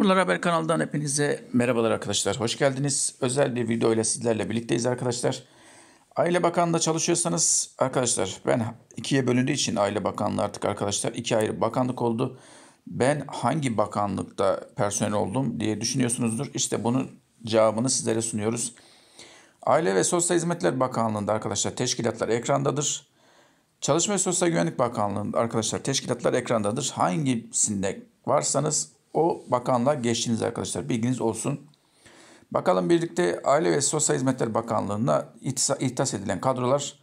Buralar Haber kanalından hepinize merhabalar arkadaşlar. Hoş geldiniz. Özel bir video ile sizlerle birlikteyiz arkadaşlar. Aile Bakanlığı'nda çalışıyorsanız arkadaşlar ben ikiye bölündüğü için Aile Bakanlığı artık arkadaşlar iki ayrı bakanlık oldu. Ben hangi bakanlıkta personel oldum diye düşünüyorsunuzdur. İşte bunun cevabını sizlere sunuyoruz. Aile ve Sosyal Hizmetler Bakanlığı'nda arkadaşlar teşkilatlar ekrandadır. Çalışma ve Sosyal Güvenlik Bakanlığı'nda arkadaşlar teşkilatlar ekrandadır. Hangisinde varsanız o bakanlığa geçtiniz arkadaşlar. Bilginiz olsun. Bakalım birlikte Aile ve Sosyal Hizmetler Bakanlığı'na ihtisas edilen kadrolar.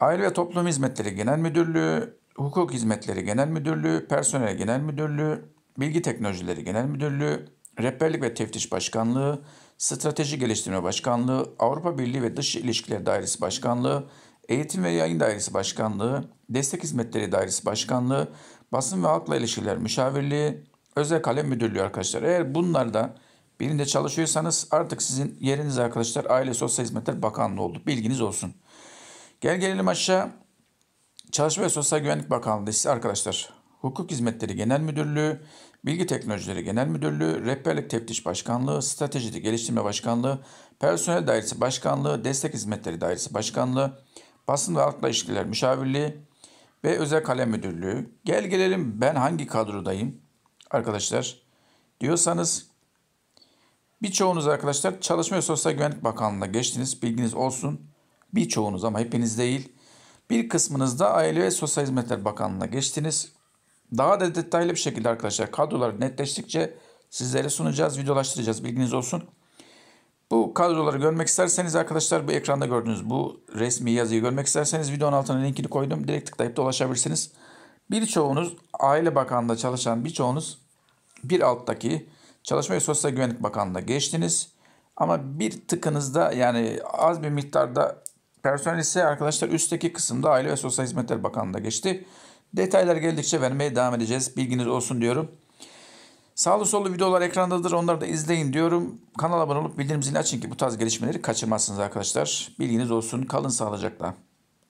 Aile ve Toplum Hizmetleri Genel Müdürlüğü, Hukuk Hizmetleri Genel Müdürlüğü, Personel Genel Müdürlüğü, Bilgi Teknolojileri Genel Müdürlüğü, Rehberlik ve Teftiş Başkanlığı, Strateji Geliştirme Başkanlığı, Avrupa Birliği ve Dış İlişkiler Dairesi Başkanlığı, Eğitim ve Yayın Dairesi Başkanlığı, Destek Hizmetleri Dairesi Başkanlığı, Basın ve Halkla İlişkiler Müşavirliği, Özel Kalem Müdürlüğü arkadaşlar. Eğer bunlarda birinde çalışıyorsanız artık sizin yeriniz arkadaşlar Aile Sosyal Hizmetler Bakanlığı oldu. Bilginiz olsun. Gel gelelim aşağı. Çalışma ve Sosyal Güvenlik Bakanlığı siz arkadaşlar. Hukuk Hizmetleri Genel Müdürlüğü, Bilgi Teknolojileri Genel Müdürlüğü, Rehberlik Teftiş Başkanlığı, Stratejide Geliştirme Başkanlığı, Personel Dairesi Başkanlığı, Destek Hizmetleri Dairesi Başkanlığı, basın ve halkla ilişkiler müşavirliği ve özel kalem müdürlüğü. Gel gelelim ben hangi kadrodayım arkadaşlar diyorsanız birçoğunuz arkadaşlar Çalışma ve Sosyal Güvenlik Bakanlığı'na geçtiniz bilginiz olsun. Birçoğunuz ama hepiniz değil. Bir kısmınız da Aile ve Sosyal Hizmetler Bakanlığı'na geçtiniz. Daha da detaylı bir şekilde arkadaşlar kadrolar netleştikçe sizlere sunacağız, videolaştıracağız. Bilginiz olsun. Bu kadroları görmek isterseniz arkadaşlar bu ekranda gördüğünüz bu resmi yazıyı görmek isterseniz videonun altına linkini koydum. Direkt tıklayıp da ulaşabilirsiniz. Birçoğunuz Aile Bakanlığı'nda çalışan birçoğunuz bir alttaki Çalışma ve Sosyal Güvenlik Bakanlığı'na geçtiniz. Ama bir tıkınızda yani az bir miktarda personel ise arkadaşlar üstteki kısımda Aile ve Sosyal Hizmetler Bakanlığı'na geçti. Detaylar geldikçe vermeye devam edeceğiz. Bilginiz olsun diyorum. Sağlı sollu videolar ekrandadır. Onları da izleyin diyorum. Kanala abone olup bildirim zilini açın ki bu tarz gelişmeleri kaçırmazsınız arkadaşlar. Bilginiz olsun. Kalın sağlıcakla.